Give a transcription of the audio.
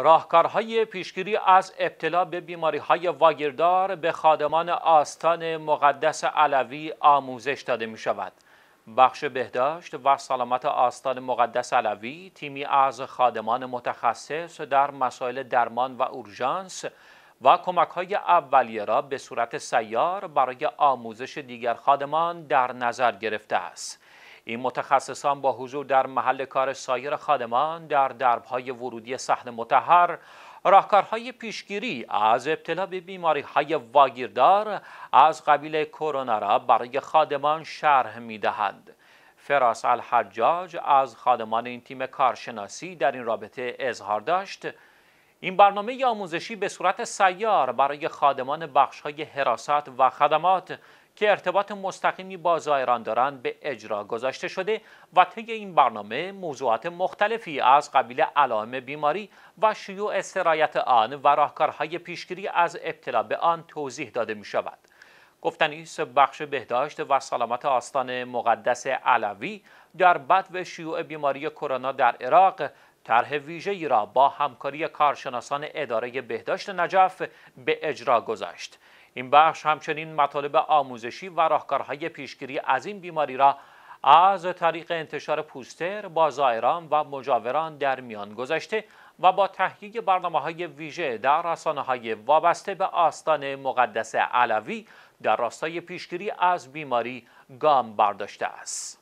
راهکارهای پیشگیری از ابتلا به بیماری های واگیردار به خادمان آستان مقدس علوی آموزش داده می شود. بخش بهداشت و سلامت آستان مقدس علوی تیمی از خادمان متخصص در مسائل درمان و اورژانس و کمک های اولیه را به صورت سیار برای آموزش دیگر خادمان در نظر گرفته است. این متخصصان با حضور در محل کار سایر خادمان در دربهای ورودی صحن متحر راهکارهای پیشگیری از ابتلا به بیماری های واگیردار از قبیل کرونا را برای خادمان شرح می فراس الحجاج از خادمان این تیم کارشناسی در این رابطه اظهار داشت این برنامه آموزشی به صورت سیار برای خادمان بخش های حراست و خدمات که ارتباط مستقیمی با زائران دارند به اجرا گذاشته شده و طی این برنامه موضوعات مختلفی از قبیل علائم بیماری و شیوع سرایت آن و راهکارهای پیشگیری از ابتلا به آن توضیح داده می شود. گفتنیس بخش بهداشت و سلامت آستان مقدس علوی در بد و شیوع بیماری کرونا در عراق طرح ویژه‌ای را با همکاری کارشناسان اداره بهداشت نجف به اجرا گذاشت. این بخش همچنین مطالب آموزشی و راهکارهای پیشگیری از این بیماری را از طریق انتشار پوستر با زائران و مجاوران در میان گذاشته و با تهیه برنامه های ویژه در رسانه های وابسته به آستان مقدس علوی در راستای پیشگیری از بیماری گام برداشته است.